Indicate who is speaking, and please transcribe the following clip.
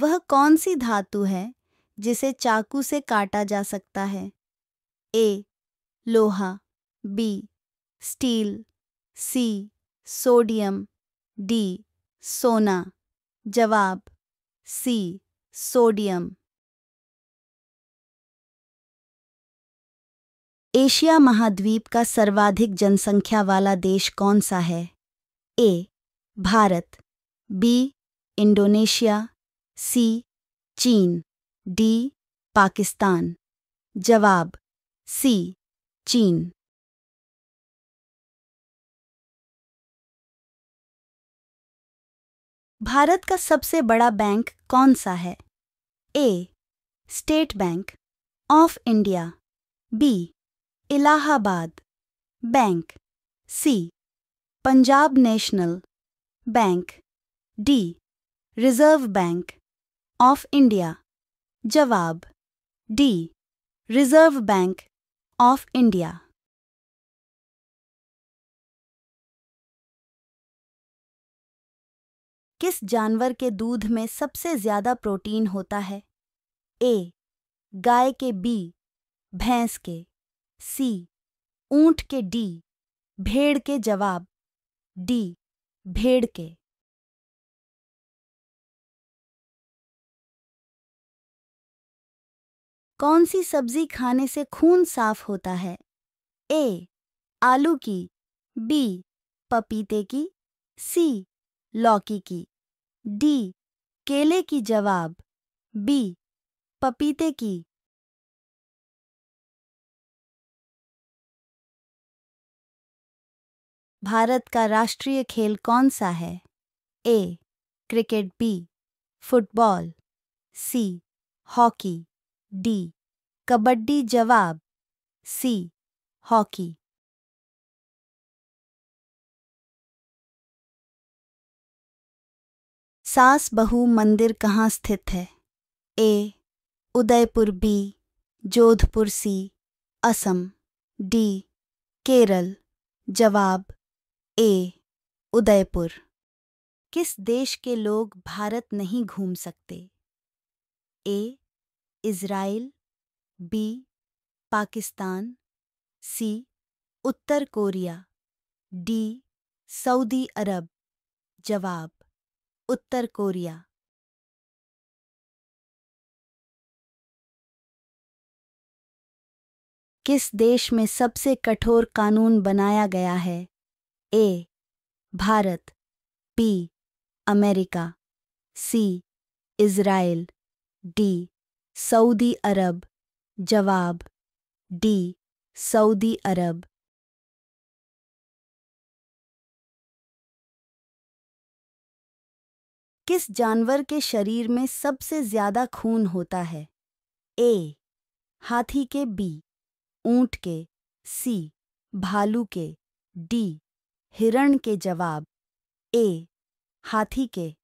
Speaker 1: वह कौन सी धातु है जिसे चाकू से काटा जा सकता है ए लोहा B steel C
Speaker 2: sodium D सोना जवाब सी सोडियम एशिया महाद्वीप का सर्वाधिक जनसंख्या वाला देश कौन सा
Speaker 1: है A Bharat B Indonesia
Speaker 2: C चीन डी पाकिस्तान जवाब सी चीन भारत का सबसे बड़ा बैंक कौन सा है A state bank of India
Speaker 1: B Allahabad bank C Punjab national bank D reserve bank
Speaker 2: of India जवाब D reserve bank of India किस जानवर के दूध में सबसे ज्यादा प्रोटीन होता है ए गाय के बी भैंस के सी ऊंट के डी भेड़ के जवाब डी भेड़ के कौन सी सब्जी खाने से खून साफ होता है ए आलू की बी पपीते की सी लौकी की डी केले की जवाब बी पपीते की भारत का राष्ट्रीय खेल कौन सा है A cricket B football C hockey D kabaddi जवाब सी हॉकी सास बहु मंदिर कहाँ स्थित है A Udaipur B Jodhpur C
Speaker 1: Assam D Kerala जवाब ए उदयपुर किस देश के लोग भारत नहीं घूम सकते A Israel B Pakistan C उत्तर कोरिया डी
Speaker 2: सऊदी अरब जवाब उत्तर कोरिया किस देश में सबसे कठोर कानून बनाया गया है A
Speaker 1: Bharat B America C
Speaker 2: Israel D Saudi Arab जवाब डी सऊदी अरब किस जानवर के शरीर में सबसे ज्यादा खून होता है ए हाथी के बी
Speaker 1: ऊंट के सी भालू के डी हिरण के
Speaker 2: जवाब ए हाथी के